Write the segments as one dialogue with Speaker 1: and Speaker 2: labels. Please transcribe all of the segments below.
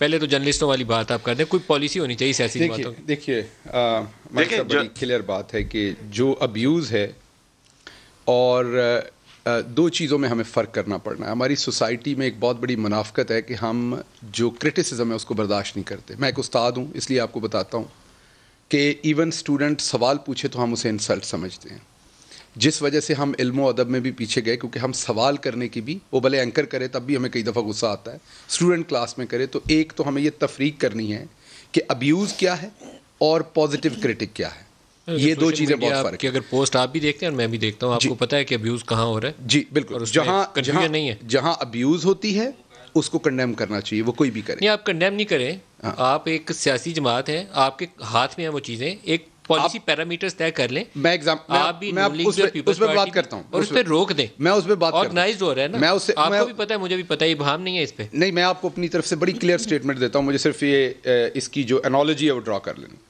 Speaker 1: पहले तो जर्नलिस्टों वाली बात आप कर दें कोई पॉलिसी होनी चाहिए सियासी देखिए मतलब
Speaker 2: देखिए बड़ी क्लियर बात है कि जो अब्यूज़ है और दो चीज़ों में हमें फ़र्क करना पड़ना है हमारी सोसाइटी में एक बहुत बड़ी मुनाफ्त है कि हम जो क्रिटिसिज्म है उसको बर्दाश्त नहीं करते मैं एक उस्ताद हूँ इसलिए आपको बताता हूँ कि इवन स्टूडेंट सवाल पूछे तो हम उसे इंसल्ट समझते हैं जिस वजह से हम इल्म अदब में भी पीछे गए क्योंकि हम सवाल करने की भी वो भले एंकर करे तब भी हमें कई दफ़ा गुस्सा आता है स्टूडेंट क्लास में करे तो एक तो हमें ये तफरीक करनी है कि अब्यूज़ क्या है और पॉजिटिव क्रिटिक क्या है ये दो चीजें बहुत फर्क
Speaker 1: है अगर पोस्ट आप भी देखते हैं और मैं भी देखता हूँ आपको पता है कि अब्यूज कहाँ हो रहा है जी बिल्कुल जहाँ जहाँ नहीं है
Speaker 2: जहाँ अब्यूज होती है उसको कंडेम करना चाहिए वो कोई भी करे
Speaker 1: नहीं आप कंडेम नहीं करें हाँ। आप एक सियासी जमात है आपके हाथ में है वो चीज़ें एक पॉलिसी पैरामीटर्स तय कर लें मैं एग्जाम आप भी मैं आप उस पे, उस बात करता हूं और उस पे रोक दें मैं उस पे बात ऑर्गेनाइज हो रहा है ना मैं उससे आपको भी पता है मुझे भी पता है भाव नहीं है इस पे
Speaker 2: नहीं मैं आपको अपनी तरफ से बड़ी क्लियर स्टेटमेंट देता हूं मुझे सिर्फ ये इसकी जो एनोलॉजी है वो ड्रॉ कर लेनी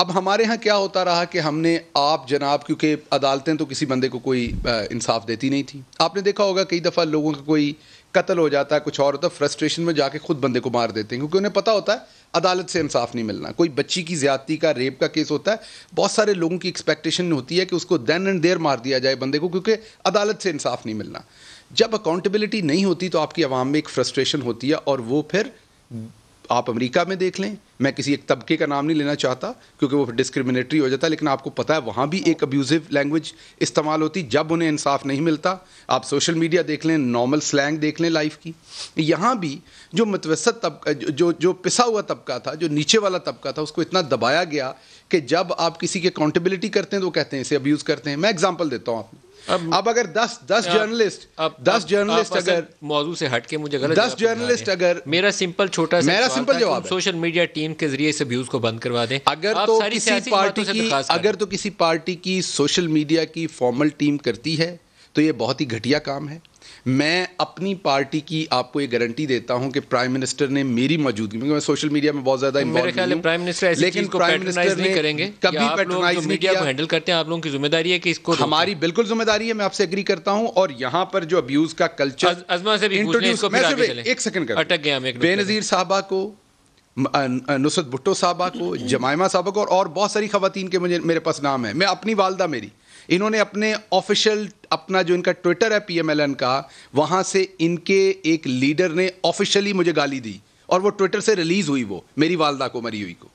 Speaker 2: अब हमारे यहाँ क्या होता रहा कि हमने आप जनाब क्योंकि अदालतें तो किसी बंदे को कोई इंसाफ देती नहीं थी आपने देखा होगा कई दफ़ा लोगों का कोई कत्ल हो जाता है कुछ और होता है फ्रस्ट्रेशन में जाके खुद बंदे को मार देते हैं क्योंकि उन्हें पता होता है अदालत से इंसाफ नहीं मिलना कोई बच्ची की ज्यादती का रेप का केस होता है बहुत सारे लोगों की एक्सपेक्टेशन होती है कि उसको देन एंड देर मार दिया जाए बंदे को क्योंकि अदालत से इंसाफ नहीं मिलना जब अकाउंटेबिलिटी नहीं होती तो आपकी आवाम में एक फ्रस्ट्रेशन होती है और वो फिर आप अमरीका में देख लें मैं किसी एक तबके का नाम नहीं लेना चाहता क्योंकि वो डिस्क्रिमिनेटरी हो जाता है लेकिन आपको पता है वहाँ भी हाँ। एक अब्यूज़िव लैंग्वेज इस्तेमाल होती जब उन्हें इंसाफ नहीं मिलता आप सोशल मीडिया देख लें नॉर्मल स्लैंग देख लें लाइफ की यहाँ भी जो मतवसत तबका जो जो पिसा हुआ तबका था जो नीचे वाला तबका था उसको इतना दबाया गया कि जब आप किसी की अकाउंटेबिलिटी करते हैं तो कहते हैं इसे अब्यूज़ करते हैं मैं एग्जाम्पल देता हूँ आपको अब, अब अगर दस दस जर्नलिस्ट अब दस जर्नलिस्ट अगर
Speaker 1: मौजूद से हटके मुझे गलत दस जर्नलिस्ट
Speaker 2: अगर मेरा सिंपल छोटा मेरा सिंपल जवाब
Speaker 1: सोशल मीडिया टीम के जरिए इस अब्यूज को बंद करवा दें अगर तो, तो किसी पार्टी की अगर
Speaker 2: तो किसी पार्टी की सोशल मीडिया की फॉर्मल टीम करती है तो ये बहुत ही घटिया काम है मैं अपनी पार्टी की आपको ये गारंटी देता हूं कि प्राइम मिनिस्टर ने मेरी मौजूदगी में सोशल मीडिया में बहुत ज्यादा लेकिन प्राइम मिनिस्टर नहीं करेंगे कभी मीडिया को
Speaker 1: हैंडल करते हैं आप लोगों की जिम्मेदारी है कि इसको हमारी बिल्कुल जिम्मेदारी है मैं आपसे एग्री करता हूं और यहां
Speaker 2: पर जो अब्यूज का कल्चर इंट्रोड्यूस एक सेकंड बेनजीर साहबा को नुसरत भुट्टो साहबा को जमायमा साहबा को और, और बहुत सारी खवतिन के मुझे मेरे पास नाम है मैं अपनी वालदा मेरी इन्होंने अपने ऑफिशियल अपना जो इनका ट्विटर है पीएमएलएन का वहाँ से इनके एक लीडर ने ऑफिशियली मुझे गाली दी और वो ट्विटर से रिलीज़ हुई वो मेरी वालदा को मरी हुई को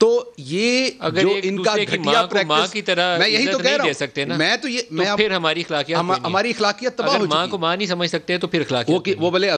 Speaker 2: तो ये अगर जो इनका घटिया प्रैक्टिस की तरह मैं यही तो कह रहा हूँ सकते ना मैं तो ये तो मैं फिर
Speaker 1: हमारी अखलाकियात हम, हमारी अखलाकियात तबाह माँ को माँ नहीं समझ सकते तो फिर अखलाकियात वो वो बोले